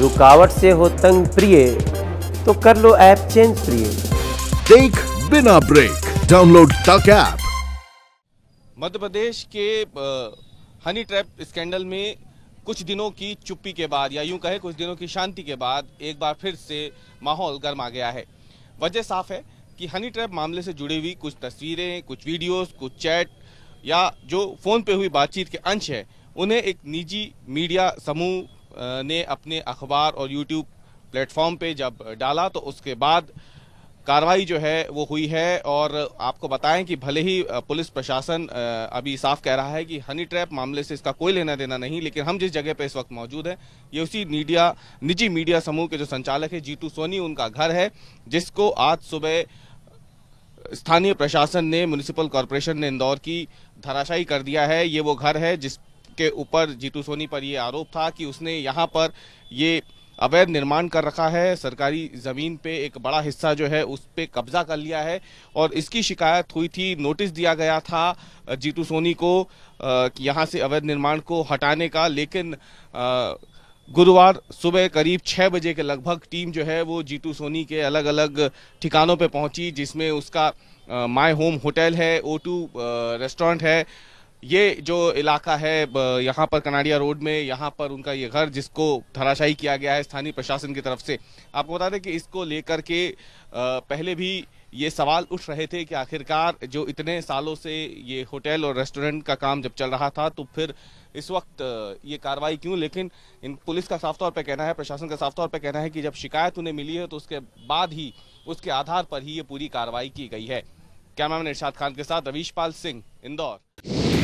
रुकावट से हो तंग प्रिय तो कर लो ऐप चेंज प्रिय देख बिना ब्रेक डाउनलोड तक ऐप मध्य प्रदेश के हनी ट्रैप स्कैंडल में कुछ दिनों की चुप्पी के बाद या यूं कहे कुछ दिनों की शांति के बाद एक बार फिर से माहौल गर्म आ गया है वजह साफ है कि हनी ट्रैप मामले से जुड़ी हुई कुछ तस्वीरें कुछ वीडियोस कुछ चैट या जो फोन पे हुई बातचीत के अंश है उन्हें एक निजी मीडिया समूह ने अपने अखबार और यूट्यूब प्लेटफॉर्म पे जब डाला तो उसके बाद कार्रवाई जो है वो हुई है और आपको बताएं कि भले ही पुलिस प्रशासन अभी साफ कह रहा है कि हनी ट्रैप मामले से इसका कोई लेना देना नहीं लेकिन हम जिस जगह पे इस वक्त मौजूद हैं ये उसी मीडिया निजी मीडिया समूह के जो संचालक है जीतू सोनी उनका घर है जिसको आज सुबह स्थानीय प्रशासन ने म्यूनिसिपल कॉरपोरेशन ने इंदौर की धराशाई कर दिया है ये वो घर है जिस के ऊपर जीतू सोनी पर यह आरोप था कि उसने यहाँ पर ये अवैध निर्माण कर रखा है सरकारी ज़मीन पे एक बड़ा हिस्सा जो है उस पर कब्जा कर लिया है और इसकी शिकायत हुई थी नोटिस दिया गया था जीतू सोनी को यहाँ से अवैध निर्माण को हटाने का लेकिन गुरुवार सुबह करीब छः बजे के लगभग टीम जो है वो जीतू सोनी के अलग अलग ठिकानों पे पहुंची जिसमें उसका माय होम होटल है ओ टू रेस्टोरेंट है ये जो इलाका है यहाँ पर कनाडिया रोड में यहाँ पर उनका ये घर जिसको धराशाई किया गया है स्थानीय प्रशासन की तरफ से आपको बता दें कि इसको लेकर के पहले भी ये सवाल उठ रहे थे कि आखिरकार जो इतने सालों से ये होटल और रेस्टोरेंट का काम जब चल रहा था तो फिर इस वक्त ये कार्रवाई क्यों लेकिन इन पुलिस का साफ तौर पर कहना है प्रशासन का साफ तौर पर कहना है कि जब शिकायत उन्हें मिली है तो उसके बाद ही उसके आधार पर ही ये पूरी कार्रवाई की गई है कैमरामैन इर्शाद खान के साथ रवीश पाल सिंह इंदौर